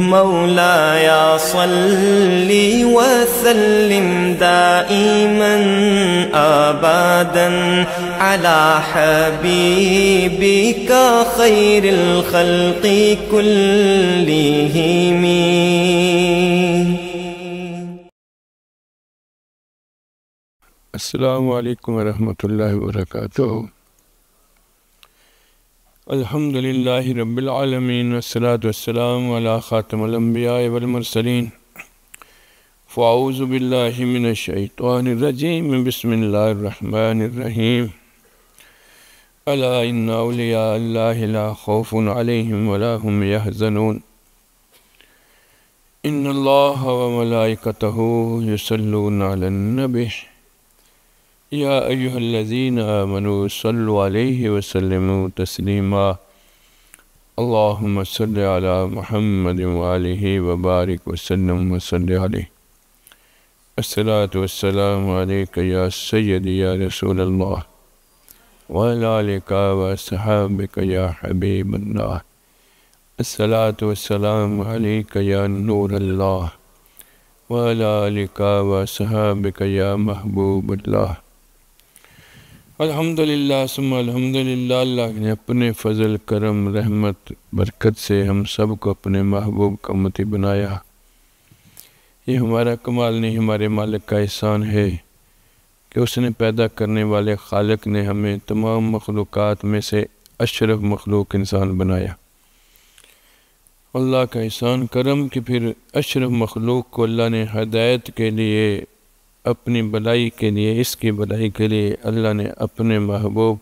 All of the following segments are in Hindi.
مولاي صل وسلم دائما أبدا على حبيبك خير الخلق كلهم السلام عليكم ورحمة الله وبركاته الحمد لله رب العالمين والصلاة والسلام على خاتم الأنبياء والمرسلين فأعوذ بالله من الشيطان الرجيم بسم الله الرحمن الرحيم ألا إن أولياء الله لا خوف عليهم ولا هم يحزنون إن الله وملائكته يصلون على النبي يا أيها الذين آمنوا صلوا عليه وسلموا تسليما اللهم صل على محمد وآله وبارك وسلم وصل عليه الصلاة والسلام عليك يا سيدي يا رسول الله وعلى آلك وأصحابك يا حبيب الله الصلاة والسلام عليك يا نور الله وعلى آلك وأصحابك يا محبوب الله अल्हम्दुलिल्लाह सुम्मा अल्हम्दुलिल्लाह अल्लाह ने अपने फजल करम रहमत बरकत से हम सब को अपने महबूब का मती बनाया ये हमारा कमाल नहीं हमारे मालिक का एहसान है कि उसने पैदा करने वाले खालक ने हमें तमाम मखलूक में से अशरफ मखलूक इंसान बनाया अल्लाह का एहसान करम कि फिर अशरफ मखलूक को अल्लाह ने हदायत के लिए अपनी भलाई के लिए इसकी भलाई के लिए अल्लाह ने अपने महबूब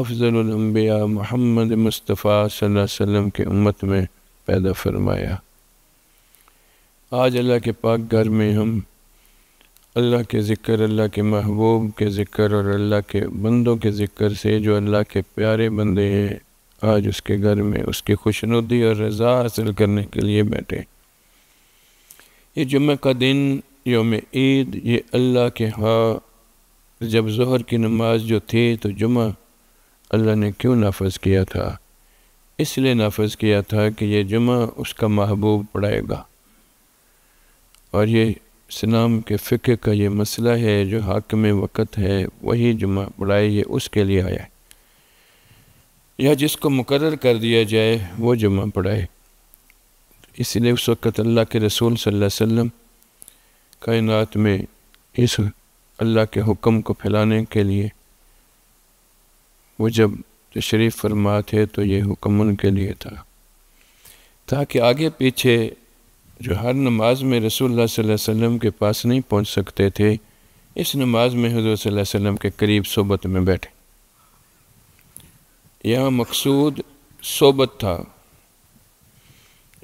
अफजलम्बिया महमद मुस्तफ़ा वसम के उम्मत में पैदा फरमाया आज अल्लाह के पाक घर में हम अल्लाह के ज़िक्र अल्लाह के महबूब के ज़िक्र और अल्लाह के बंदों के ज़िक्र से जो अल्लाह के प्यारे बंदे हैं आज उसके घर में उसकी खुशनुदी और रज़ा हासिल करने के लिए बैठे ये जुम्मे का दिन योम ईद ये अल्लाह के हा जब जहर की नमाज जो थी तो जुमा अल्लाह ने क्यों नाफज किया था इसलिए नाफज किया था कि यह जुमा उसका महबूब पढ़ाएगा और ये सनाम के फ़िक्र का ये मसला है जो हाकम वक़्त है वही जुमा पढ़ाए ये उसके लिए आया है या जिसको मुकर कर दिया जाए वो जुमा पढ़ाए इसलिए उस वक़्त अल्लाह के रसूल सल्लल्लाहु अलैहि वसल्लम कायनात में इस अल्लाह के हुक्म को फैलाने के लिए वो जब तशरीफ़ फरमा थे तो ये हुक्म उनके लिए था ताकि आगे पीछे जो हर नमाज में रसूल वसल्लम के पास नहीं पहुंच सकते थे इस नमाज में हजूर वसल्लम के करीब सोबत में बैठे यह मकसूद सोबत था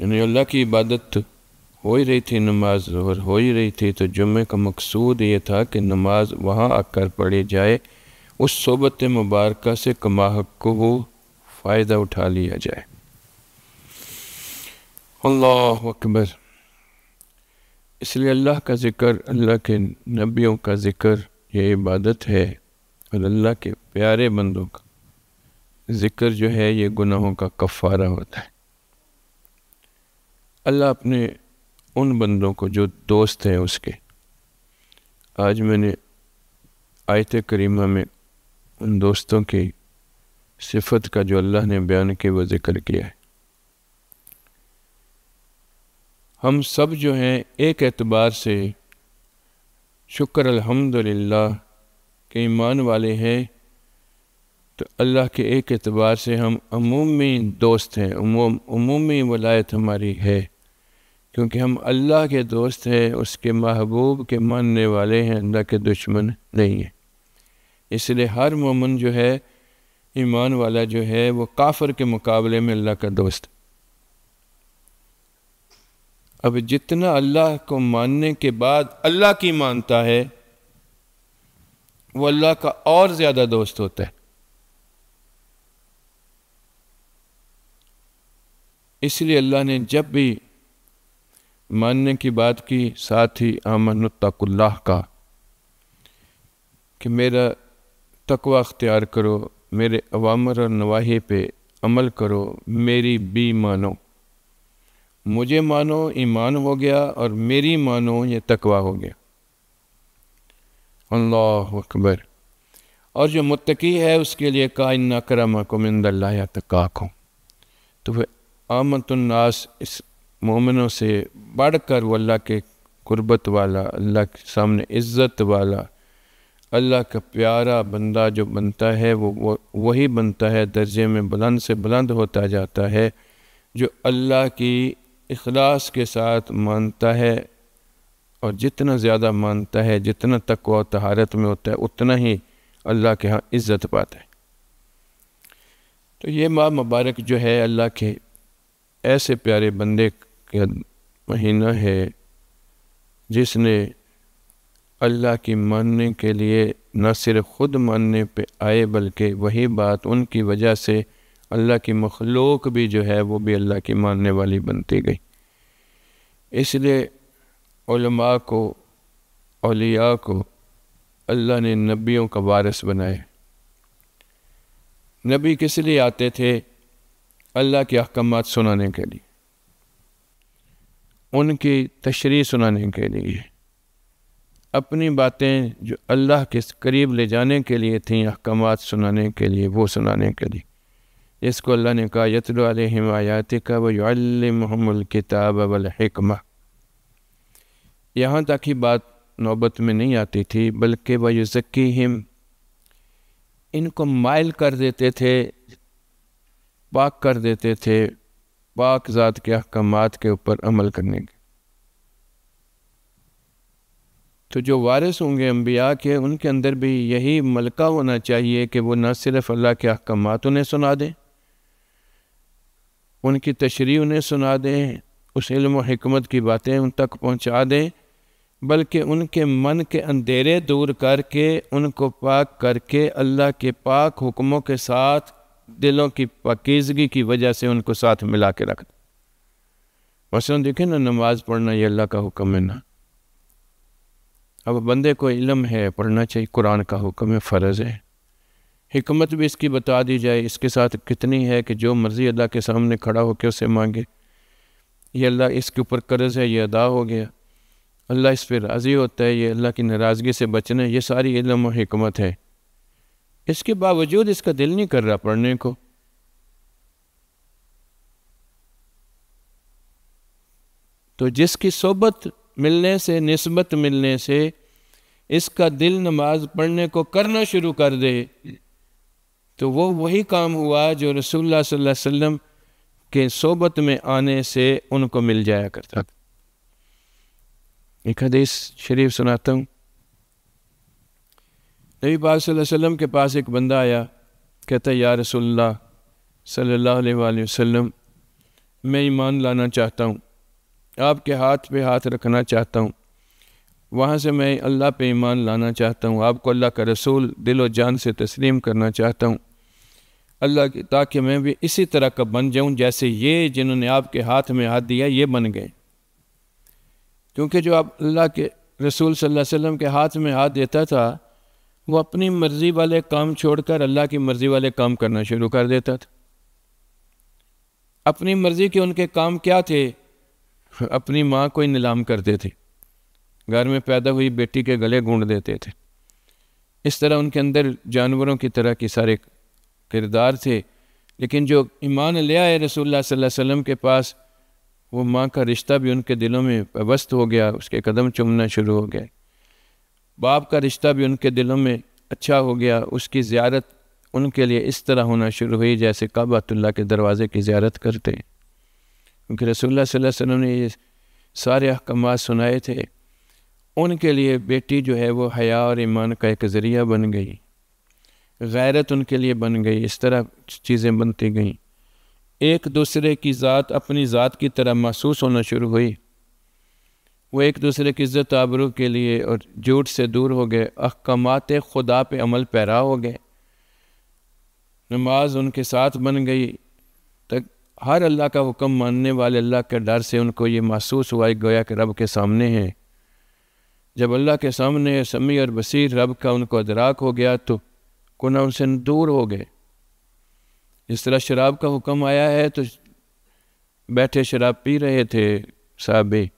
यानी अल्लाह की इबादत हो ही रही थी नमाज जहर हो ही रही थी तो जुम्मे का मकसूद ये था कि नमाज वहाँ आकर पढ़ी जाए उस सोबत मुबारक से कमाहक को वो फ़ायदा उठा लिया जाए अल्लाह अकबर इसलिए अल्लाह का ज़िक्र अल्लाह के नबियों का ज़िक्र ये इबादत है और अल्लाह के प्यारे बंदों का ज़िक्र जो है ये गुनाहों का कफ़ारा होता है अल्लाह अपने उन बंदों को जो दोस्त हैं उसके आज मैंने आयत करीमा में उन दोस्तों की सिफत का जो अल्लाह ने बयान के वो ज़िक्र किया है हम सब जो हैं एक एतबार से शुक्र अल्हम्दुलिल्लाह के ईमान वाले हैं तो अल्लाह के एक एतबार से हम अमूमी दोस्त हैं अमूमी वलायत हमारी है क्योंकि हम अल्लाह के दोस्त हैं उसके महबूब के मानने वाले हैं अल्लाह के दुश्मन नहीं हैं इसलिए हर मोमन जो है ईमान वाला जो है वो काफर के मुकाबले में अल्लाह का दोस्त अब जितना अल्लाह को मानने के बाद अल्लाह की मानता है वो अल्लाह का और ज़्यादा दोस्त होता है इसलिए अल्लाह ने जब भी मानने की बात की साथ ही अमन तकुल्लाह का कि मेरा तकवा अख्तियार करो मेरे अवामर और नवाहे पे अमल करो मेरी बी मानो मुझे मानो ईमान हो गया और मेरी मानो ये तकवा हो गया अल्लाह अकबर और जो मुतकी है उसके लिए का इन्ना करम को मिंदल्ला या हो तो वह आमतुलनास इस मोमिनों से बढ़कर वो अल्लाह के कुर्बत वाला अल्लाह के सामने इज़्ज़त वाला अल्लाह का प्यारा बंदा जो बनता है वो वो वही बनता है दर्जे में बुलंद से बुलंद होता जाता है जो अल्लाह की अखलास के साथ मानता है और जितना ज़्यादा मानता है जितना तकवा तहारत में होता है उतना ही अल्लाह के यहाँ इज़्ज़त पाता है तो ये माँ मुबारक जो है अल्लाह के ऐसे प्यारे बंदे यह महीना है जिसने अल्लाह की मानने के लिए न सिर्फ खुद मानने पे आए बल्कि वही बात उनकी वजह से अल्लाह की मखलूक भी जो है वो भी अल्लाह की मानने वाली बनती गई इसलिए को अलिया को अल्लाह ने नबियों का वारस बनाया नबी किस लिए आते थे अल्लाह के अहकाम सुनाने के लिए उनकी तशरी सुनाने के लिए अपनी बातें जो अल्लाह के करीब ले जाने के लिए थीं अहकाम सुनाने के लिए वो सुनाने के लिए इसको अल्लाह ने कहा यतल आयात का वम किताब वकमा यहाँ तक ही बात नौबत में नहीं आती थी बल्कि वयुज़क्की हिम इनको माइल कर देते थे पाक कर देते थे पाक ज़ात के अहकाम के ऊपर अमल करने के तो जो वारिस होंगे अम्बिया के उनके अंदर भी यही मलका होना चाहिए कि वो न सिर्फ अल्लाह के अहकाम उन्हें सुना दें उनकी तशरी उन्हें सुना दें उस इल्म की बातें उन तक पहुँचा दें बल्कि उनके मन के अंधेरे दूर करके उनको पाक करके अल्लाह के पाक हुक्मों के साथ दिलों की पाकिजगी की वजह से उनको साथ मिला के रख मसलन देखें ना नमाज पढ़ना ये अल्लाह का हुक्म है ना अब बंदे को इलम है पढ़ना चाहिए कुरान का हुक्म है फ़र्ज़ है हमत भी इसकी बता दी जाए इसके साथ कितनी है कि जो मर्ज़ी अल्लाह के सामने खड़ा होकर उसे मांगे ये अल्लाह इसके ऊपर कर्ज़ है ये अदा हो गया अल्लाह इस पर राज़ी होता है ये अल्लाह की नाराज़गी से बचना ये सारी इलम और हमत है इसके बावजूद इसका दिल नहीं कर रहा पढ़ने को तो जिसकी सोबत मिलने से नस्बत मिलने से इसका दिल नमाज पढ़ने को करना शुरू कर दे तो वो वही काम हुआ जो रसूलुल्लाह सल्लल्लाहु अलैहि वसल्लम के सोबत में आने से उनको मिल जाया करता एक हदीस शरीफ सुनाता हूँ नबी पाक वसल्लम के पास एक बंदा आया कहता है या रसोल्ला सल्ला वसम मैं ईमान लाना चाहता हूँ आपके हाथ पे हाथ रखना चाहता हूँ वहाँ से मैं अल्लाह पे ईमान लाना चाहता हूँ आपको अल्लाह का रसूल दिल और जान से तस्लीम करना चाहता हूँ अल्लाह की ताकि मैं भी इसी तरह का बन जाऊँ जैसे ये जिन्होंने आपके हाथ में हाथ दिया ये बन गए क्योंकि जो आप अल्लाह के रसूल सल्लल्लाहु अलैहि वसल्लम के हाथ में हाथ देता था वो अपनी मर्ज़ी वाले काम छोड़कर अल्लाह की मर्ज़ी वाले काम करना शुरू कर देता था अपनी मर्ज़ी के उनके काम क्या थे अपनी माँ को ही नीलाम करते थे घर में पैदा हुई बेटी के गले गूँढ देते थे इस तरह उनके अंदर जानवरों की तरह के सारे किरदार थे लेकिन जो ईमान ले आए रसूल वसम के पास वो माँ का रिश्ता भी उनके दिलों में व्यवस्थ हो गया उसके कदम चुमना शुरू हो गया बाप का रिश्ता भी उनके दिलों में अच्छा हो गया उसकी ज़्यारत उनके लिए इस तरह होना शुरू हुई जैसे काबातुल्ला के दरवाज़े की ज़्यारत करते क्योंकि रसोल्ला वसम ने ये सारे अहकाम सुनाए थे उनके लिए बेटी जो है वो हया और ईमान का एक ज़रिया बन गई गैरत उनके लिए बन गई इस तरह चीज़ें बनती गईं एक दूसरे की ज़ात अपनी ज़ात की तरह महसूस होना शुरू हुई वो एक दूसरे की इज्जत आबरू के लिए और झूठ से दूर हो गए अहकाम खुदा पे अमल पैरा हो गए नमाज उनके साथ बन गई तक हर अल्लाह का हुक्म मानने वाले अल्लाह के डर से उनको ये महसूस हुआ गोया के रब के सामने हैं जब अल्लाह के सामने समी और बसीर रब का उनको अदराक हो गया तो गुना उनसे दूर हो गए इस तरह शराब का हुक्म आया है तो बैठे शराब पी रहे थे साबे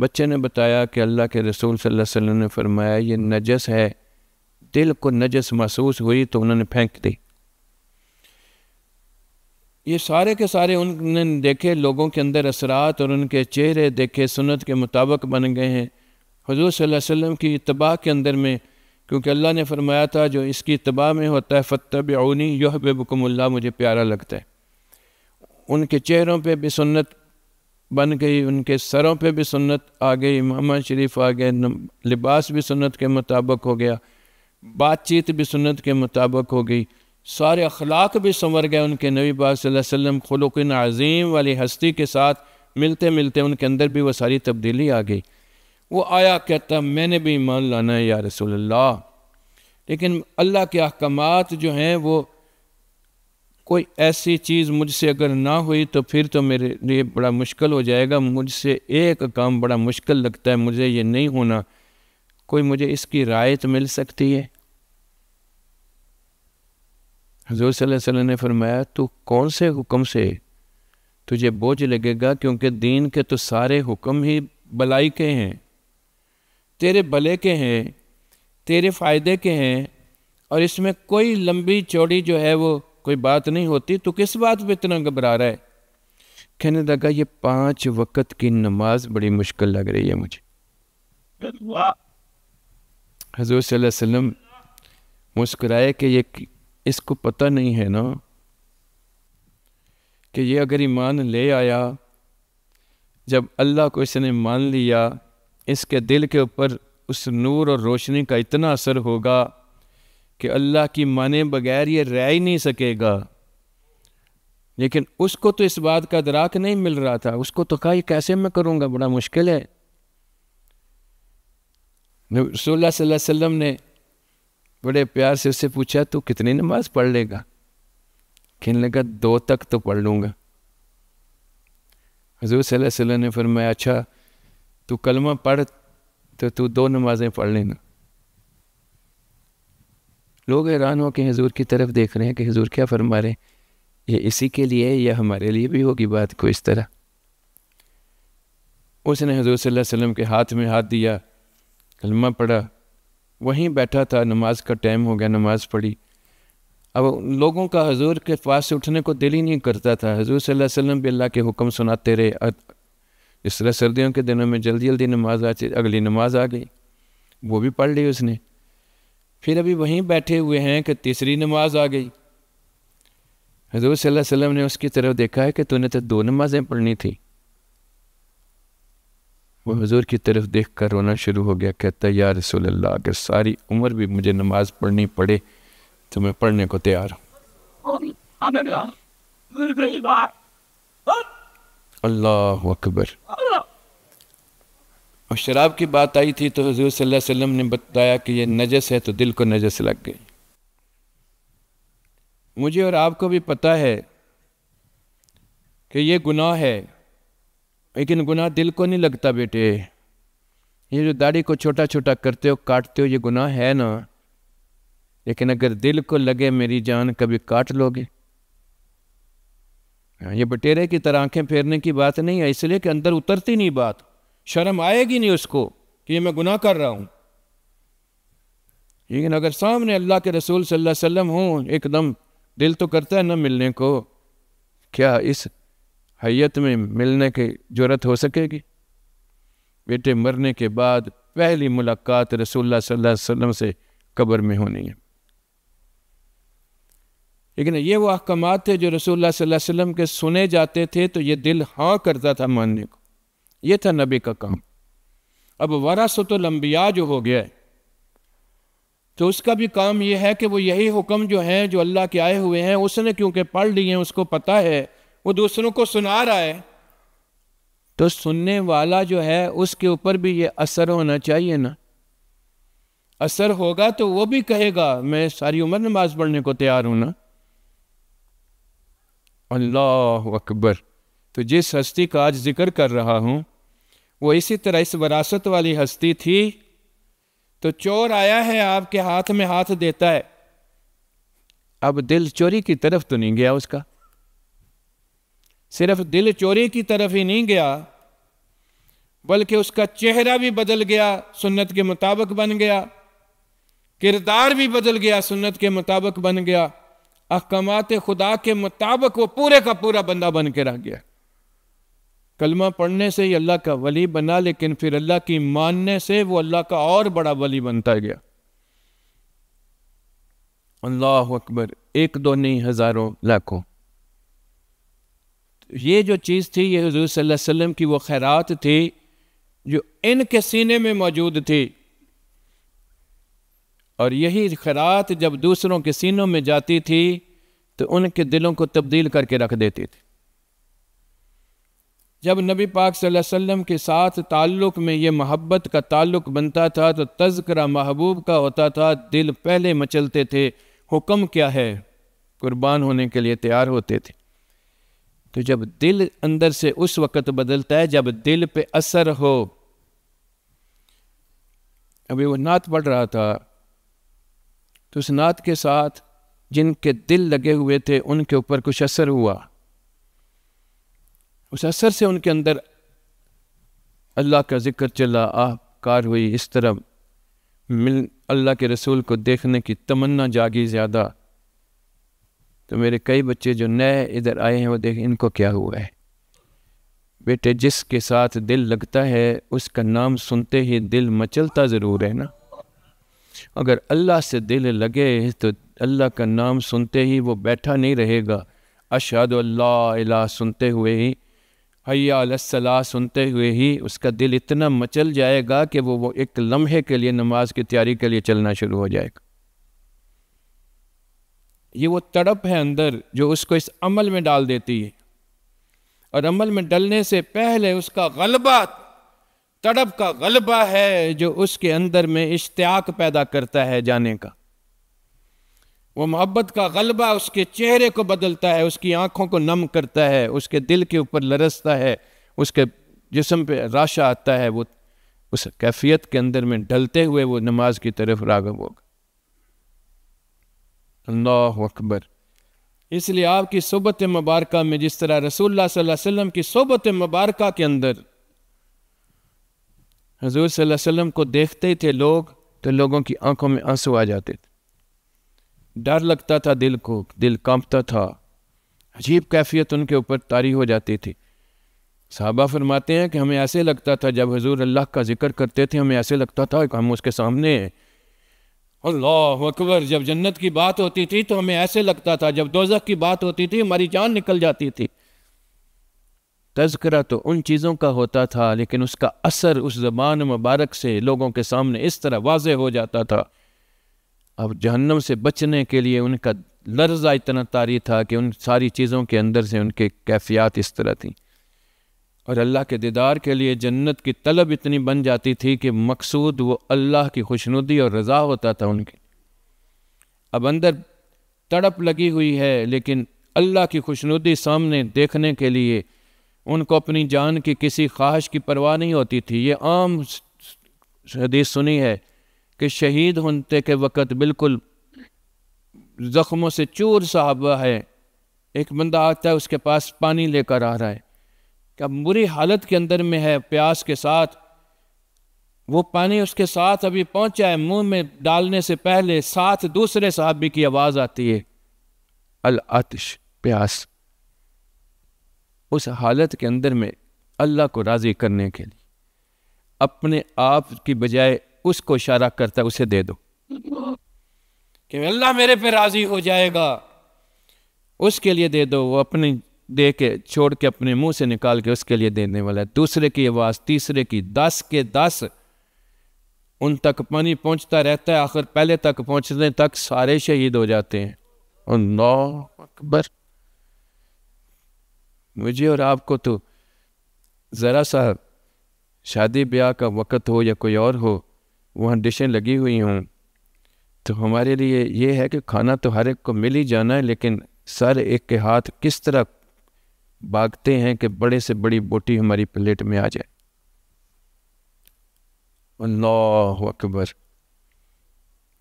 बच्चे ने बताया कि अल्लाह के रसूल सल्लल्लाहु अलैहि वसल्लम ने फरमाया ये नजस है दिल को नजस महसूस हुई तो उन्होंने फेंक दी ये सारे के सारे उनने देखे लोगों के अंदर असरात और उनके चेहरे देखे सुनत के मुताबिक बन गए हैं हजूर सल्लल्लाहु अलैहि वसल्लम की तबाह के अंदर में क्योंकि अल्लाह ने फरमाया था जो इसकी तबाह में होता है फ़तब आउनी यह बेबकमल्ला मुझे प्यारा लगता है उनके चेहरों पे भी सुन्नत बन गई उनके सरों पे भी सुन्नत आ गई मामा शरीफ आ गए लिबास भी सुन्नत के मुताबिक हो गया बातचीत भी सुन्नत के मुताबिक हो गई सारे अखलाक भी संवर गए उनके नबी पाकल्लम खलुकिन अज़ीम वाली हस्ती के साथ मिलते मिलते उनके अंदर भी वह सारी तब्दीली आ गई वो आया कहता मैंने भी ईमान लाना है या रसोल्ला लेकिन अल्लाह के अहकाम जो हैं वो कोई ऐसी चीज़ मुझसे अगर ना हुई तो फिर तो मेरे लिए बड़ा मुश्किल हो जाएगा मुझसे एक काम बड़ा मुश्किल लगता है मुझे ये नहीं होना कोई मुझे इसकी रायत तो मिल सकती है हजूर सल्लल्लाहु ने फरमाया तू कौन से हुक्म से तुझे बोझ लगेगा क्योंकि दीन के तो सारे हुक्म ही भलाई के हैं तेरे भले के हैं तेरे फ़ायदे के हैं और इसमें कोई लंबी चौड़ी जो है वो कोई बात नहीं होती तो किस बात पे इतना घबरा रहा है कहने लगा ये पांच वक्त की नमाज बड़ी मुश्किल लग रही है मुझे हजूर वसल्लम मुस्कुराए कि ये इसको पता नहीं है ना कि ये अगर ईमान ले आया जब अल्लाह को इसने मान लिया इसके दिल के ऊपर उस नूर और रोशनी का इतना असर होगा कि अल्लाह की माने बगैर ये रह ही नहीं सकेगा लेकिन उसको तो इस बात का दराक नहीं मिल रहा था उसको तो कहा ये कैसे मैं करूँगा बड़ा मुश्किल है रसोल्ला वसल्लम ने बड़े प्यार से उससे पूछा तू कितनी नमाज पढ़ लेगा कहने लगा दो तक तो पढ़ लूँगा हजूर सल्लल्लाहु अलैहि वसल्लम ने मैं अच्छा तू कलमा पढ़ तो तू दो नमाज़ें पढ़ लेना लोग हैरान हो कि हजूर की तरफ देख रहे हैं कि हजूर क्या फरमा रहे हैं ये इसी के लिए या हमारे लिए भी होगी बात को इस तरह उसने हजूर सल्लल्लाहु अलैहि वसल्लम के हाथ में हाथ दिया कलमा पढ़ा वहीं बैठा था नमाज का टाइम हो गया नमाज पढ़ी अब लोगों का हजूर के पास से उठने को दिल ही नहीं करता था हजूर सल्लल्लाहु अलैहि वसल्लम भी अल्लाह के हुक्म सुनाते रहे इस तरह सर्दियों के दिनों में जल्दी जल्दी नमाज आ अगली नमाज आ गई वो भी पढ़ ली उसने फिर अभी वहीं बैठे हुए हैं कि तीसरी नमाज आ गई हजूर वसल्लम ने उसकी तरफ देखा है कि तूने तो दो नमाजें पढ़नी थी वो हजूर की तरफ देख कर रोना शुरू हो गया कहता यार रसूल अल्लाह अगर सारी उम्र भी मुझे नमाज पढ़नी पड़े तो मैं पढ़ने को तैयार हूँ अल्लाह अकबर और शराब की बात आई थी तो हजूर सल्लल्लाहु वसल्लम ने बताया कि ये नजस है तो दिल को नजस लग गई मुझे और आपको भी पता है कि ये गुनाह है लेकिन गुनाह दिल को नहीं लगता बेटे ये जो दाढ़ी को छोटा छोटा करते हो काटते हो ये गुनाह है ना लेकिन अगर दिल को लगे मेरी जान कभी काट लोगे हाँ, ये बटेरे की तरह आंखें फेरने की बात नहीं है इसलिए कि अंदर उतरती नहीं बात शर्म आएगी नहीं उसको कि मैं गुनाह कर रहा हूँ लेकिन अगर सामने अल्लाह के रसूल सल्लल्लाहु अलैहि वसल्लम हों एकदम दिल तो करता है ना मिलने को क्या इस हयत में मिलने की जरूरत हो सकेगी बेटे मरने के बाद पहली मुलाकात रसूलुल्लाह सल्लल्लाहु अलैहि वसल्लम से कब्र में होनी है लेकिन ये वो अहकाम थे जो रसूलुल्लाह सल्लल्लाहु अलैहि वसल्लम के सुने जाते थे तो ये दिल हाँ करता था मानने को ये था नबी का काम अब वरासत लंबिया जो हो गया है तो उसका भी काम यह है कि वो यही हुक्म जो हैं जो अल्लाह के आए हुए हैं उसने क्योंकि पढ़ लिए हैं उसको पता है वो दूसरों को सुना रहा है तो सुनने वाला जो है उसके ऊपर भी ये असर होना चाहिए ना असर होगा तो वो भी कहेगा मैं सारी उम्र नमाज पढ़ने को तैयार हूं ना अल्लाह अकबर तो जिस हस्ती का आज जिक्र कर रहा हूं वो इसी तरह इस वरासत वाली हस्ती थी तो चोर आया है आपके हाथ में हाथ देता है अब दिल चोरी की तरफ तो नहीं गया उसका सिर्फ दिल चोरी की तरफ ही नहीं गया बल्कि उसका चेहरा भी बदल गया सुन्नत के मुताबिक बन गया किरदार भी बदल गया सुन्नत के मुताबिक बन गया अहकामत खुदा के मुताबिक वो पूरे का पूरा बंदा बन के रह गया कलमा पढ़ने से ही अल्लाह का वली बना लेकिन फिर अल्लाह की मानने से वो अल्लाह का और बड़ा वली बनता गया अल्लाह अकबर एक दो नहीं हज़ारों लाखों ये जो चीज़ थी ये हजूर वसल्लम की वो खैरात थी जो इनके सीने में मौजूद थी और यही खैरात जब दूसरों के सीनों में जाती थी तो उनके दिलों को तब्दील करके रख देती थी जब नबी पाक वसल्लम के साथ ताल्लुक़ में ये मोहब्बत का ताल्लुक़ बनता था तो तस्करा महबूब का होता था दिल पहले मचलते थे हुक्म क्या है कुर्बान होने के लिए तैयार होते थे तो जब दिल अंदर से उस वक़्त बदलता है जब दिल पे असर हो अभी वो नात पढ़ रहा था तो उस नात के साथ जिनके दिल लगे हुए थे उनके ऊपर कुछ असर हुआ उस असर से उनके अंदर अल्लाह का ज़िक्र चला आह कार हुई इस तरह मिल अल्लाह के रसूल को देखने की तमन्ना जागी ज़्यादा तो मेरे कई बच्चे जो नए इधर आए हैं वो देख इनको क्या हुआ है बेटे जिसके साथ दिल लगता है उसका नाम सुनते ही दिल मचलता ज़रूर है ना अगर अल्लाह से दिल लगे तो अल्लाह का नाम सुनते ही वो बैठा नहीं रहेगा अशाद अल्लाह सुनते हुए ही हैया सुनते हुए ही उसका दिल इतना मचल जाएगा कि वो वो एक लम्हे के लिए नमाज की तैयारी के लिए चलना शुरू हो जाएगा ये वो तड़प है अंदर जो उसको इस अमल में डाल देती है और अमल में डलने से पहले उसका गलबा तड़प का गलबा है जो उसके अंदर में इश्तियाक पैदा करता है जाने का वो मोहब्बत का गलबा उसके चेहरे को बदलता है उसकी आंखों को नम करता है उसके दिल के ऊपर लरसता है उसके जिसम पे राशा आता है वो उस कैफियत के अंदर में ढलते हुए वो नमाज की तरफ रागब होगा अल्लाह अकबर इसलिए आपकी सोबत मुबारक में जिस तरह रसूलुल्लाह सल्लल्लाहु अलैहि वसल्लम की सोबत मुबारक के अंदर हजूर सल्लल्लाहु अलैहि वसल्लम को देखते ही थे लोग तो लोगों की आंखों में आंसू आ जाते थे डर लगता था दिल को दिल कांपता था अजीब कैफियत उनके ऊपर तारी हो जाती थी साहबा फरमाते हैं कि हमें ऐसे लगता था जब हजूर अल्लाह का जिक्र करते थे हमें ऐसे लगता था कि हम उसके सामने हैं अल्लाह अकबर जब जन्नत की बात होती थी तो हमें ऐसे लगता था जब दोजक की बात होती थी हमारी जान निकल जाती थी तस्करा तो उन चीज़ों का होता था लेकिन उसका असर उस जबान मुबारक से लोगों के सामने इस तरह वाज हो जाता था अब जहन्नम से बचने के लिए उनका लर्जा इतना तारी था कि उन सारी चीज़ों के अंदर से उनके कैफियत इस तरह थी और अल्लाह के दीदार के लिए जन्नत की तलब इतनी बन जाती थी कि मकसूद वो अल्लाह की खुशनुदी और रज़ा होता था उनके अब अंदर तड़प लगी हुई है लेकिन अल्लाह की खुशनुदी सामने देखने के लिए उनको अपनी जान की किसी ख्वाहिश की परवाह नहीं होती थी ये आम हदीस सुनी है कि शहीद होने के वक़्त बिल्कुल ज़ख्मों से चूर हुआ है एक बंदा आता है उसके पास पानी लेकर आ रहा है क्या बुरी हालत के अंदर में है प्यास के साथ वो पानी उसके साथ अभी पहुंचा है मुंह में डालने से पहले साथ दूसरे साहबी की आवाज़ आती है अल आतिश प्यास उस हालत के अंदर में अल्लाह को राज़ी करने के लिए अपने आप की बजाय उसको इशारा करता है उसे दे दो कि अल्लाह मेरे पे राजी हो जाएगा उसके लिए दे दो वो अपनी दे के छोड़ के अपने मुंह से निकाल के उसके लिए देने वाला है दूसरे की आवाज़ तीसरे की दस के दस उन तक पानी पहुंचता रहता है आखिर पहले तक पहुंचने तक सारे शहीद हो जाते हैं और नौ अकबर मुझे और आपको तो ज़रा सा शादी ब्याह का वक़्त हो या कोई और हो वहाँ डिशें लगी हुई हों तो हमारे लिए ये है कि खाना तो हर एक को मिल ही जाना है लेकिन सर एक के हाथ किस तरह भागते हैं कि बड़े से बड़ी बोटी हमारी प्लेट में आ जाए अल्लाह अकबर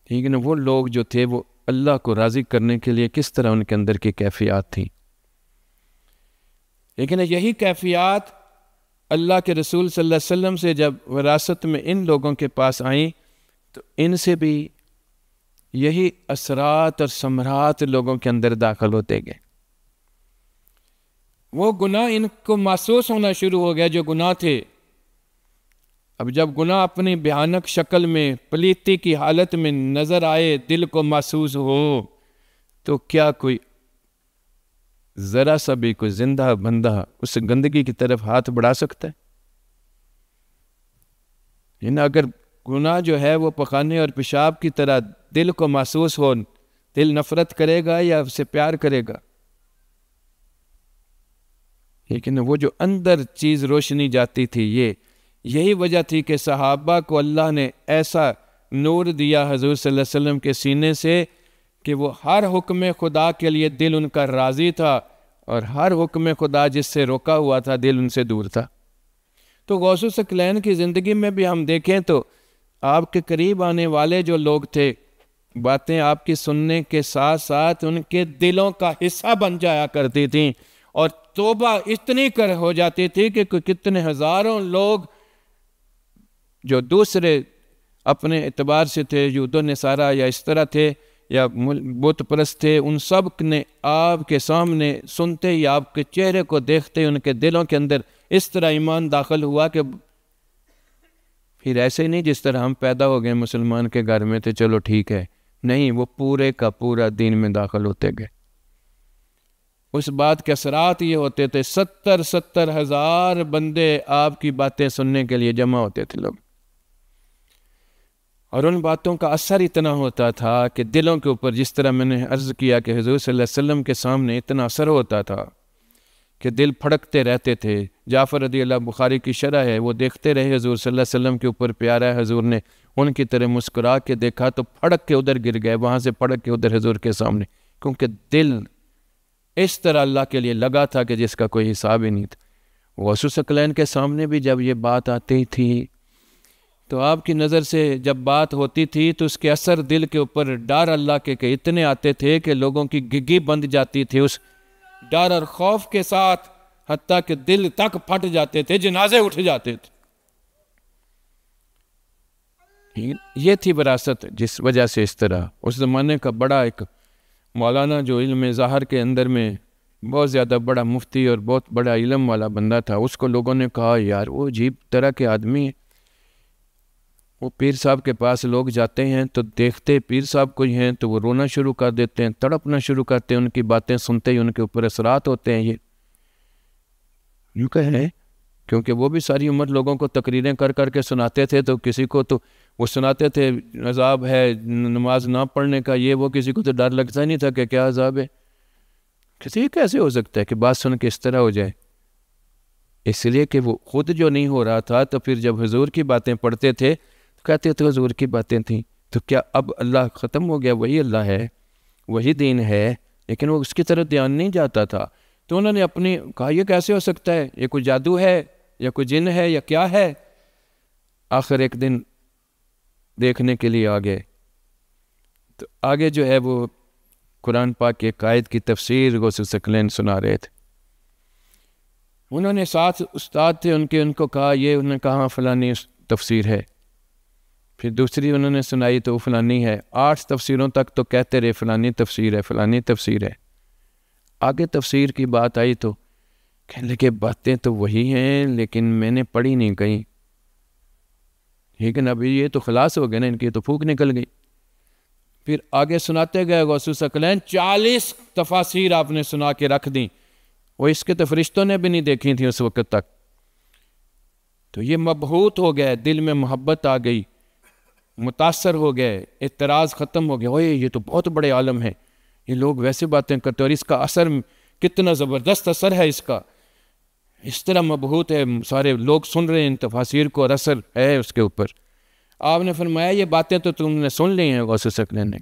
ठीक है ना वो लोग जो थे वो अल्लाह को राज़ी करने के लिए किस तरह उनके अंदर की कैफियात थी लेकिन यही कैफियात अल्लाह के रसूल सल्लल्लाहु अलैहि वसल्लम से जब विरासत में इन लोगों के पास आई तो इनसे भी यही असरात और सम्रात लोगों के अंदर दाखिल होते गए वो गुनाह इनको महसूस होना शुरू हो गया जो गुनाह थे अब जब गुनाह अपनी भयानक शक्ल में पलीती की हालत में नज़र आए दिल को महसूस हो तो क्या कोई ज़रा सा भी कोई जिंदा बंदा उस गंदगी की तरफ हाथ बढ़ा सकता है ना अगर गुनाह जो है वो पखाने और पेशाब की तरह दिल को महसूस हो दिल नफरत करेगा या उसे प्यार करेगा लेकिन वो जो अंदर चीज़ रोशनी जाती थी ये यही वजह थी कि सहाबा को अल्लाह ने ऐसा नूर दिया हजूर सल्लल्लाहु अलैहि वसल्लम के सीने से कि वो हर हुक्म खुदा के लिए दिल उनका राज़ी था और हर हुक्म खुदा जिससे रोका हुआ था दिल उनसे दूर था तो गौसुसकलैन की ज़िंदगी में भी हम देखें तो आपके करीब आने वाले जो लोग थे बातें आपकी सुनने के साथ साथ उनके दिलों का हिस्सा बन जाया करती थी और तोबा इतनी कर हो जाती थी कि कितने हज़ारों लोग जो दूसरे अपने एतबार से थे यूदो नसारा या इस तरह थे या बुत परस्त थे उन सब ने आपके सामने सुनते ही आपके चेहरे को देखते ही उनके दिलों के अंदर इस तरह ईमान दाखिल हुआ कि फिर ऐसे नहीं जिस तरह हम पैदा हो गए मुसलमान के घर में थे चलो ठीक है नहीं वो पूरे का पूरा दिन में दाखिल होते गए उस बात के असरात ये होते थे सत्तर सत्तर हज़ार बंदे आपकी बातें सुनने के लिए जमा होते थे लोग और उन बातों का असर इतना होता था कि दिलों के ऊपर जिस तरह मैंने अर्ज़ किया कि हजूर वसल्लम के सामने इतना असर होता था कि दिल फड़कते रहते थे जाफ़र रदी अल्लाह बुखारी की शरह है वो देखते रहे हजूर वसल्लम के ऊपर प्यारा हजूर ने उनकी तरह मुस्कुरा के देखा तो फड़क के उधर गिर गए वहाँ से फड़क के उधर हजूर के सामने क्योंकि दिल इस तरह अल्लाह के लिए लगा था कि जिसका कोई हिसाब ही नहीं था वसुसकलैन के सामने भी जब ये बात आती थी तो आपकी नज़र से जब बात होती थी तो उसके असर दिल के ऊपर डर अल्लाह के, के इतने आते थे कि लोगों की गिगी बंद जाती थी उस डर और खौफ के साथ हती के दिल तक फट जाते थे जनाजे उठ जाते थे ये थी विरासत जिस वजह से इस तरह उस ज़माने का बड़ा एक मौलाना जो इल्म ज़ाहर के अंदर में बहुत ज़्यादा बड़ा मुफ्ती और बहुत बड़ा इलम वाला बंदा था उसको लोगों ने कहा यार वो अजीब तरह के आदमी है वो पीर साहब के पास लोग जाते हैं तो देखते पीर साहब को ही हैं तो वो रोना शुरू कर देते हैं तड़पना शुरू करते हैं उनकी बातें सुनते ही उनके ऊपर असरात होते हैं ये यूँ कहें क्योंकि वो भी सारी उम्र लोगों को तकरीरें कर कर के सुनाते थे तो किसी को तो वो सुनाते थे अजाब है नमाज ना पढ़ने का ये वो किसी को तो डर लगता नहीं था कि क्या अजाब है किसी कैसे हो सकता है कि बात सुन के इस तरह हो जाए इसलिए कि वो खुद जो नहीं हो रहा था तो फिर जब हजूर की बातें पढ़ते थे तो कहते तो हजूर की बातें थीं तो क्या अब अल्लाह ख़त्म हो गया वही अल्लाह है वही दीन है लेकिन वो उसकी तरफ ध्यान नहीं जाता था तो उन्होंने अपनी कहा यह कैसे हो सकता है ये कोई जादू है या कोई जिन है या क्या है आखिर एक दिन देखने के लिए आ गए तो आगे जो है वो कुरान पाक के कायद की तफसीर गौसकलैन सुना रहे थे उन्होंने साथ उस्ताद थे उनके उनको कहा ये उन्होंने कहा फ़लानी तफसीर है फिर दूसरी उन्होंने सुनाई तो फलानी है आठ तफसीरों तक तो कहते रहे फलानी तफसीर है फलानी तफसीर है आगे तफसीर की बात आई तो कहने के बातें तो वही हैं लेकिन मैंने पढ़ी नहीं कही लेकिन अभी ये तो खलास हो गए ना इनकी तो फूक निकल गई फिर आगे सुनाते गए गौसू सकलैन चालीस तफासिर आपने सुना के रख दी वो इसके तो फरिश्तों ने भी नहीं देखी थी उस वक़्त तक तो ये मबहूत हो गया दिल में मोहब्बत आ गई मुतासर हो गए एतराज़ ख़त्म हो गया ओए ये तो बहुत बड़े आलम है ये लोग वैसे बातें करते और इसका असर कितना ज़बरदस्त असर है इसका इस तरह मबहूत है सारे लोग सुन रहे हैं इन तफासिर को और असर है उसके ऊपर आपने फरमाया ये बातें तो तुमने सुन ली हैं गौसे सकने ने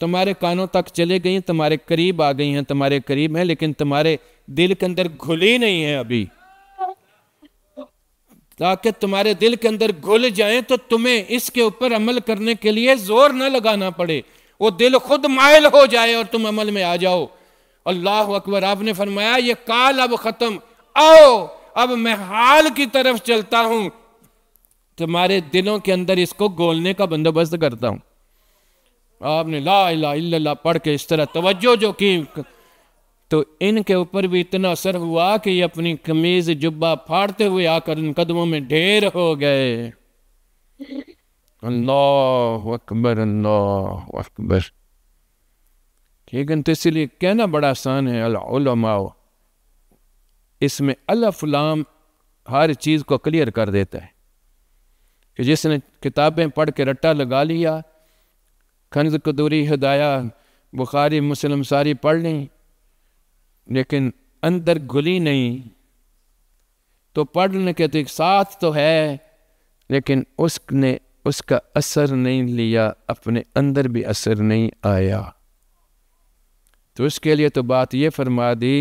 तुम्हारे कानों तक चले गई तुम्हारे करीब आ गई हैं तुम्हारे करीब हैं लेकिन तुम्हारे दिल के अंदर घुली नहीं है अभी ताकि तुम्हारे दिल के अंदर घुल जाए तो तुम्हें इसके ऊपर अमल करने के लिए जोर ना लगाना पड़े वो दिल खुद मायल हो जाए और तुम अमल में आ जाओ अल्लाह अकबर आपने फरमाया ये काल अब ख़त्म आओ अब मैं हाल की तरफ चलता हूं तुम्हारे दिलों के अंदर इसको गोलने का बंदोबस्त करता हूं आपने ला ला पढ़ के इस तरह तवज्जो जो की तो इनके ऊपर भी इतना असर हुआ कि ये अपनी कमीज जुब्बा फाड़ते हुए आकर इन कदमों में ढेर हो गए अल्लाह अकबर अल्लाह अकबर ठीक है तो इसलिए कहना बड़ा आसान है अलामाओ इसमें अल्लाम हर चीज़ को क्लियर कर देता है कि जिसने किताबें पढ़ के रट्टा लगा लिया खनज कदूरी हदाया बुखारी मुस्लिम सारी पढ़ ली लेकिन अंदर गुली नहीं तो पढ़ने के तो एक साथ तो है लेकिन उसने उसका असर नहीं लिया अपने अंदर भी असर नहीं आया तो उसके लिए तो बात ये फरमा दी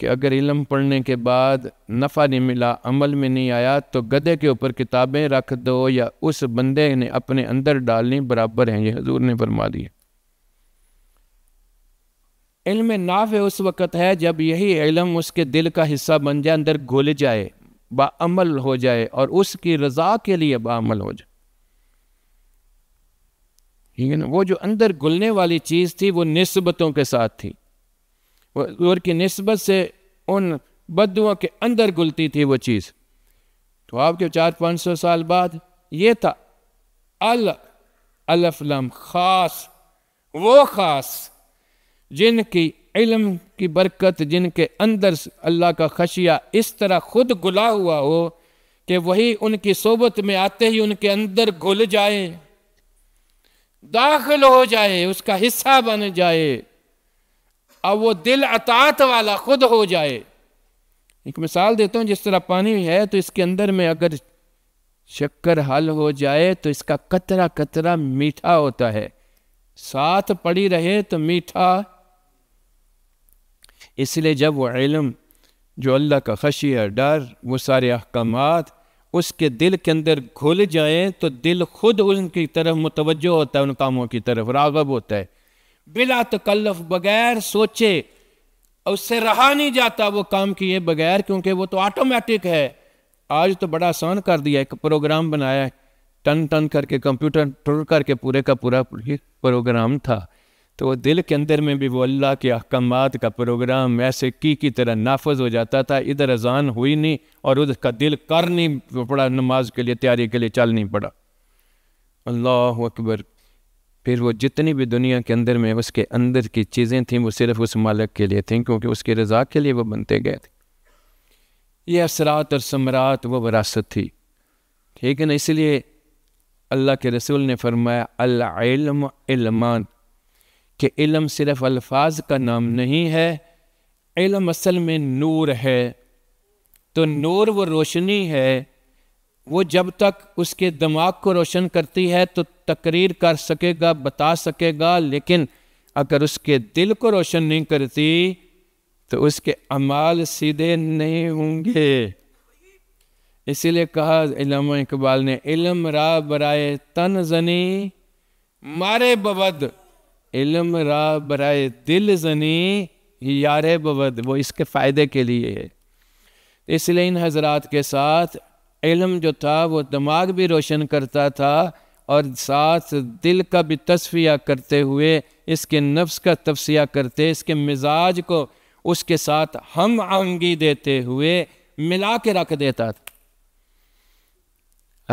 कि अगर इलम पढ़ने के बाद नफ़ा नहीं मिला अमल में नहीं आया तो गधे के ऊपर किताबें रख दो या उस बंदे ने अपने अंदर डालनी बराबर हैं ये हजूर ने फरमा दिया इल्म नाफ उस वक़्त है जब यही इलम उसके दिल का हिस्सा बन जाए अंदर घुल जाए बामल हो जाए और उसकी रज़ा के लिए बामल हो जाए ठीक है ना वो जो अंदर घुलने वाली चीज़ थी वो नस्बतों के साथ थी और की नस्बत से उन बदुओं के अंदर घुलती थी वो चीज़ तो आपके चार पाँच सौ साल बाद ये था अल अलफलम ख़ास वो ख़ास जिनकी इलम की बरकत जिनके अंदर अल्लाह का खशिया इस तरह खुद गुला हुआ हो कि वही उनकी सोबत में आते ही उनके अंदर घुल जाए दाखिल हो जाए उसका हिस्सा बन जाए और वो दिल अतात वाला खुद हो जाए एक मिसाल देता हूँ जिस तरह पानी है तो इसके अंदर में अगर शक्कर हल हो जाए तो इसका कतरा कतरा मीठा होता है साथ पड़ी रहे तो मीठा इसलिए जब वह इलम जो अल्लाह का ख़शी और डर वो सारे अहकाम उसके दिल के अंदर घुल जाए तो दिल खुद उनकी तरफ मुतवज़ो होता है उन कामों की तरफ रागब होता है बिला तकल्लफ बगैर सोचे उससे रहा नहीं जाता वो काम किए बगैर क्योंकि वो तो ऑटोमेटिक है आज तो बड़ा आसान कर दिया एक प्रोग्राम बनाया टन टन करके कंप्यूटर टुर करके पूरे का पूरा प्रोग्राम था तो दिल के अंदर में भी वो अल्लाह के अहकाम का प्रोग्राम ऐसे की की तरह नाफज हो जाता था इधर अजान हुई नहीं और उसका दिल कर नहीं पड़ा नमाज के लिए तैयारी के लिए चल नहीं पड़ा अल्लाह अकबर फिर वो जितनी भी दुनिया के अंदर में उसके अंदर की चीज़ें थीं वो सिर्फ उस मालक के लिए थीं क्योंकि उसकी रजा के लिए वो बनते गए थे ये असरात और सम्रात वह वरासत थी ठीक है ना इसलिए अल्लाह के रसूल ने फरमाया अल्लाम इलमान कि इलम सिर्फ अल्फाज का नाम नहीं है इलम असल में नूर है तो नूर वो रोशनी है वो जब तक उसके दिमाग को रोशन करती है तो तकरीर कर सकेगा बता सकेगा लेकिन अगर उसके दिल को रोशन नहीं करती तो उसके अमाल सीधे नहीं होंगे इसीलिए कहा इलम इकबाल ने इलम रा बराए तन जनी मारे बबद इलम रा बराए दिल जनी यार बवद वो इसके फ़ायदे के लिए है तो इसलिए इन हजरात के साथ इलम जो था वो दिमाग भी रोशन करता था और साथ दिल का भी तस्फिया करते हुए इसके नफ्स का तफसिया करते इसके मिजाज को उसके साथ हम आंगी देते हुए मिला के रख देता था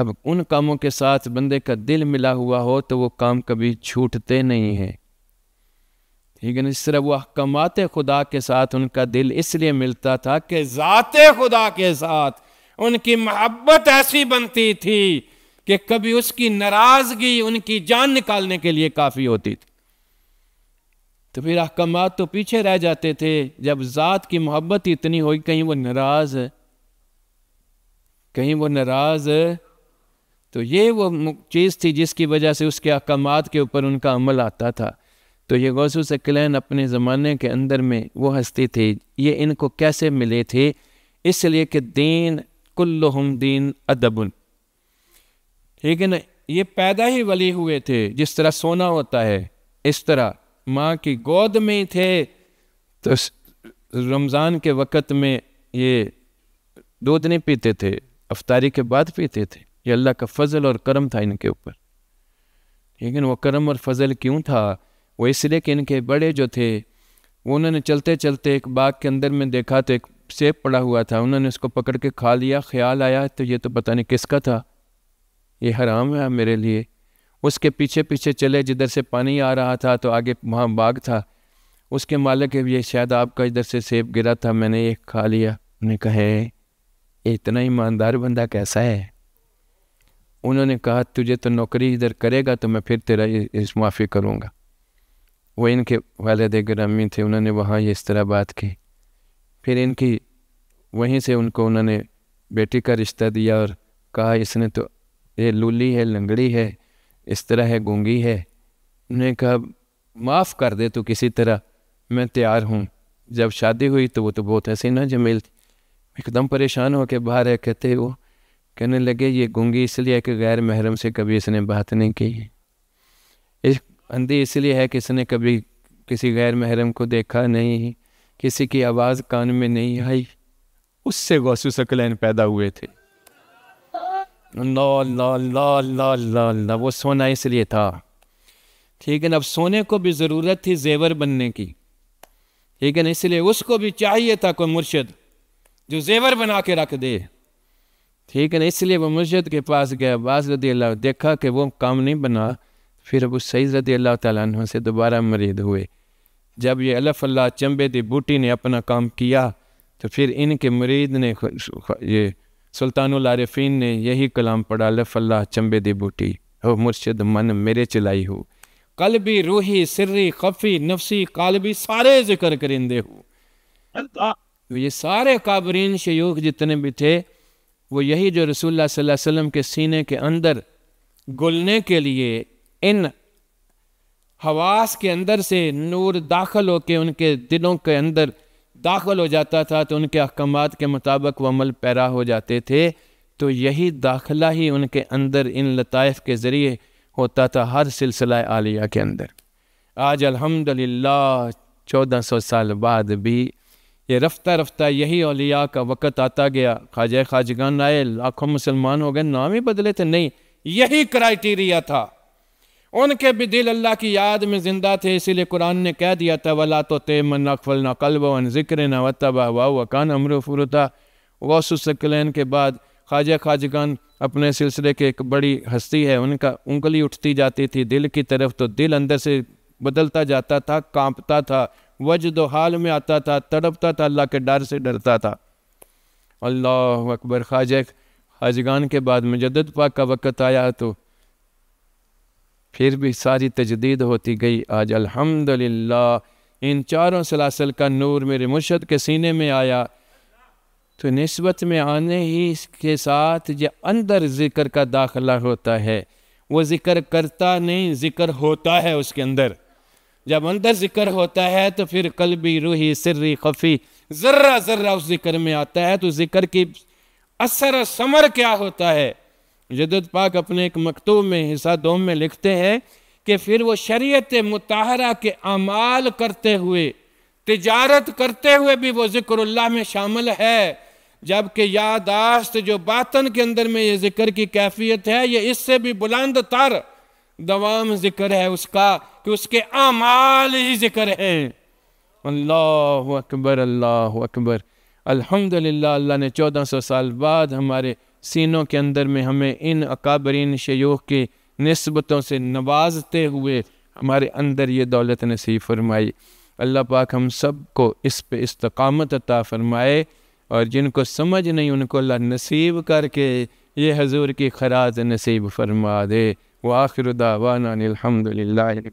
अब उन कामों के साथ बंदे का दिल मिला हुआ हो तो वो काम कभी छूटते नहीं हैं लेकिन इस तरह वह अहकाम खुदा के साथ उनका दिल इसलिए मिलता था कि ज़ात खुदा के साथ उनकी मोहब्बत ऐसी बनती थी कि कभी उसकी नाराज़गी उनकी जान निकालने के लिए काफ़ी होती थी तो फिर अहकाम तो पीछे रह जाते थे जब ज़ात की मोहब्बत इतनी हुई कहीं वो नाराज़ है कहीं वो नाराज़ है तो ये वो चीज़ थी जिसकी वजह से उसके अहकाम के ऊपर उनका अमल आता था तो ये गौसुसकलैन अपने ज़माने के अंदर में वो हस्ती थे ये इनको कैसे मिले थे इसलिए कि दीन कुल्लुहुम दीन अदबन ठीक है न ये पैदा ही वली हुए थे जिस तरह सोना होता है इस तरह माँ की गोद में ही थे तो रमज़ान के वक़्त में ये दूध नहीं पीते थे अफतारी के बाद पीते थे ये अल्लाह का फजल और करम था इनके ऊपर लेकिन वो करम और फजल क्यों था वो इसलिए कि इनके बड़े जो थे उन्होंने चलते चलते एक बाग के अंदर में देखा तो एक सेब पड़ा हुआ था उन्होंने उसको पकड़ के खा लिया ख्याल आया तो ये तो पता नहीं किसका था ये हराम है मेरे लिए उसके पीछे पीछे चले जिधर से पानी आ रहा था तो आगे वहाँ बाग था उसके मालिक ये शायद आपका इधर से सेब गिरा था मैंने ये खा लिया उन्हें कहे इतना ईमानदार बंदा कैसा है उन्होंने कहा तुझे तो नौकरी इधर करेगा तो मैं फिर तेरा इस माफ़ी करूँगा वो इनके वालद ग्रामी थे उन्होंने वहाँ ये इस तरह बात की फिर इनकी वहीं से उनको उन्होंने बेटी का रिश्ता दिया और कहा इसने तो ये लूली है लंगड़ी है इस तरह है गूंगी है उन्होंने कहा माफ़ कर दे तो किसी तरह मैं तैयार हूँ जब शादी हुई तो वो तो बहुत ऐसी ना जमील थी एकदम परेशान होकर बाहर है कहते वो कहने लगे ये गूंगी इसलिए कि गैर महरम से कभी इसने बात नहीं की है अंधी इसलिए है कि इसने कभी किसी गैर महरम को देखा नहीं किसी की आवाज़ कान में नहीं आई उससे गौसु सकलैन पैदा हुए थे ला ला ला ला ला ला वो सोना इसलिए था ठीक है ना अब सोने को भी ज़रूरत थी जेवर बनने की ठीक है ना इसलिए उसको भी चाहिए था कोई मुर्शद जो जेवर बना के रख दे ठीक है ना इसलिए वो मुर्शद के पास गया बाज रदी देखा कि वो काम नहीं बना फिर अबू सईद रदी अल्लाह तुम से दोबारा मरीद हुए जब ये अलफ अल्लाह चंबे दी बूटी ने अपना काम किया तो फिर इनके मरीद ने ये सुल्तान आरफीन ने यही कलाम पढ़ा अलफ अल्लाह चंबे दी बूटी हो मुर्शद मन मेरे चलाई हो कल भी रूही सिर्री खफी नफसी कालबी सारे जिक्र करिंदे हो तो ये सारे काबरीन शयूख जितने भी थे वो यही जो रसूल सल्लल्लाहु अलैहि वसल्लम के सीने के अंदर गुलने के लिए इन हवास के अंदर से नूर दाखिल होकर उनके दिलों के अंदर दाखिल हो जाता था तो उनके अहकाम के मुताबिक वो अमल पैरा हो जाते थे तो यही दाखिला ही उनके अंदर इन लताइफ के ज़रिए होता था हर सिलसिला आलिया के अंदर आज अल्हम्दुलिल्लाह चौदह सौ साल बाद भी ये रफ्ता रफ्ता यही अलिया का वक़्त आता गया ख्वाजा ख्वाजगान आए लाखों मुसलमान हो गए नाम ही बदले थे नहीं यही क्राइटेरिया था उनके भी दिल अल्लाह की याद में ज़िंदा थे इसीलिए कुरान ने कह दिया था वला तो ते मन अकफल न कलब वन ज़िक्र न वतबा हुआ वकान अमर फुरुता वसुसकलैन के बाद ख्वाजा खाजगान अपने सिलसिले के एक बड़ी हस्ती है उनका उंगली उठती जाती थी दिल की तरफ तो दिल अंदर से बदलता जाता था कांपता था वजद हाल में आता था तड़पता था अल्लाह के डर से डरता था अल्लाह अकबर ख्वाज खाजगान के बाद मुजद पाक का वक़्त आया तो फिर भी सारी तजदीद होती गई आज अल्हम्दुलिल्लाह इन चारों सलासल का नूर मेरे मुर्शद के सीने में आया तो नस्बत में आने ही के साथ ये अंदर ज़िक्र का दाखला होता है वो ज़िक्र करता नहीं ज़िक्र होता है उसके अंदर जब अंदर ज़िक्र होता है तो फिर कलबी रूही सिर्री खफ़ी ज़र्रा ज़र्रा उस ज़िक्र में आता है तो ज़िक्र की असर समर क्या होता है जदत पाक अपने एक मकतूब में हिस्सा दो में लिखते हैं कि फिर वो शरीयत मुताहरा के अमाल करते हुए तजारत करते हुए भी वो ज़िक्रल्ला में शामिल है जबकि यादाश्त जो बातन के अंदर में ये ज़िक्र की कैफियत है ये इससे भी बुलंद तर दवाम ज़िक्र है उसका कि उसके अमाल ही ज़िक्र हैं अल्लाह अकबर अल्लाह अकबर अल्हम्दुलिल्लाह अल्लाह ने चौदह सौ साल बाद हमारे सीनों के अंदर में हमें इन अकाबरीन शयोह के नस्बतों से नवाजते हुए हमारे अंदर ये दौलत नसीब फरमाई अल्लाह पाक हम सब को इस पे इस्तकामत अता फरमाए और जिनको समझ नहीं उनको अल्लाह नसीब करके ये हजूर की खराज नसीब फरमा दे वाखिर दावाना अलहमदिल्ला